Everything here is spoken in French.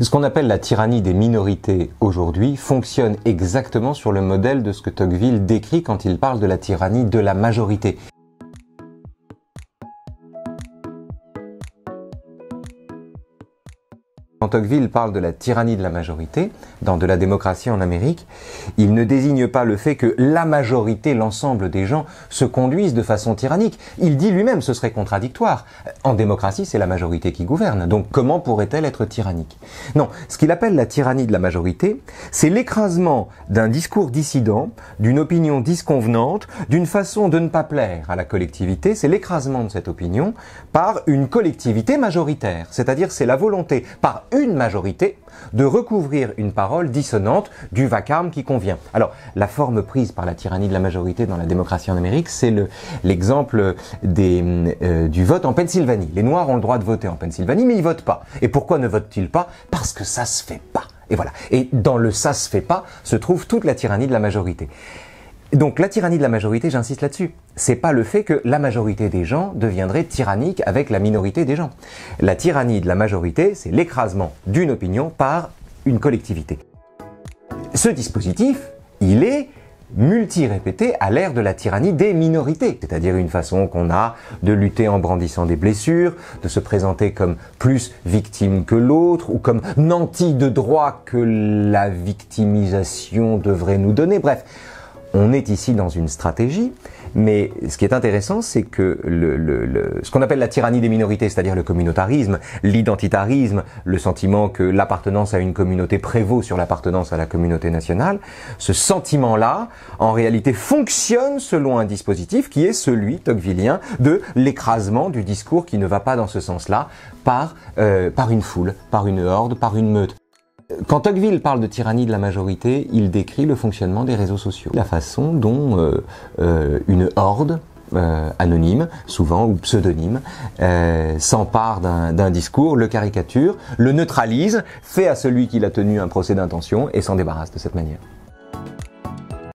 Ce qu'on appelle la tyrannie des minorités aujourd'hui fonctionne exactement sur le modèle de ce que Tocqueville décrit quand il parle de la tyrannie de la majorité. Quand Tocqueville parle de la tyrannie de la majorité, dans De la démocratie en Amérique, il ne désigne pas le fait que la majorité, l'ensemble des gens, se conduisent de façon tyrannique. Il dit lui-même, ce serait contradictoire. En démocratie, c'est la majorité qui gouverne, donc comment pourrait-elle être tyrannique Non, ce qu'il appelle la tyrannie de la majorité, c'est l'écrasement d'un discours dissident, d'une opinion disconvenante, d'une façon de ne pas plaire à la collectivité, c'est l'écrasement de cette opinion par une collectivité majoritaire, c'est-à-dire c'est la volonté, par une majorité de recouvrir une parole dissonante du vacarme qui convient. Alors, la forme prise par la tyrannie de la majorité dans la démocratie en Amérique, c'est l'exemple euh, du vote en Pennsylvanie. Les Noirs ont le droit de voter en Pennsylvanie, mais ils votent pas. Et pourquoi ne votent-ils pas Parce que ça se fait pas. Et voilà. Et dans le ça se fait pas se trouve toute la tyrannie de la majorité. Donc la tyrannie de la majorité, j'insiste là-dessus, c'est pas le fait que la majorité des gens deviendrait tyrannique avec la minorité des gens. La tyrannie de la majorité, c'est l'écrasement d'une opinion par une collectivité. Ce dispositif, il est multi-répété à l'ère de la tyrannie des minorités, c'est-à-dire une façon qu'on a de lutter en brandissant des blessures, de se présenter comme plus victime que l'autre, ou comme nanti de droit que la victimisation devrait nous donner, bref on est ici dans une stratégie, mais ce qui est intéressant, c'est que le, ce qu'on appelle la tyrannie des minorités, c'est-à-dire le communautarisme, l'identitarisme, le sentiment que l'appartenance à une communauté prévaut sur l'appartenance à la communauté nationale, ce sentiment-là, en réalité, fonctionne selon un dispositif qui est celui tocquevillien de l'écrasement du discours qui ne va pas dans ce sens-là par, euh, par une foule, par une horde, par une meute. Quand Tocqueville parle de tyrannie de la majorité, il décrit le fonctionnement des réseaux sociaux, la façon dont euh, euh, une horde euh, anonyme, souvent, ou pseudonyme, s'empare d'un discours, le caricature, le neutralise, fait à celui qui l'a tenu un procès d'intention et s'en débarrasse de cette manière.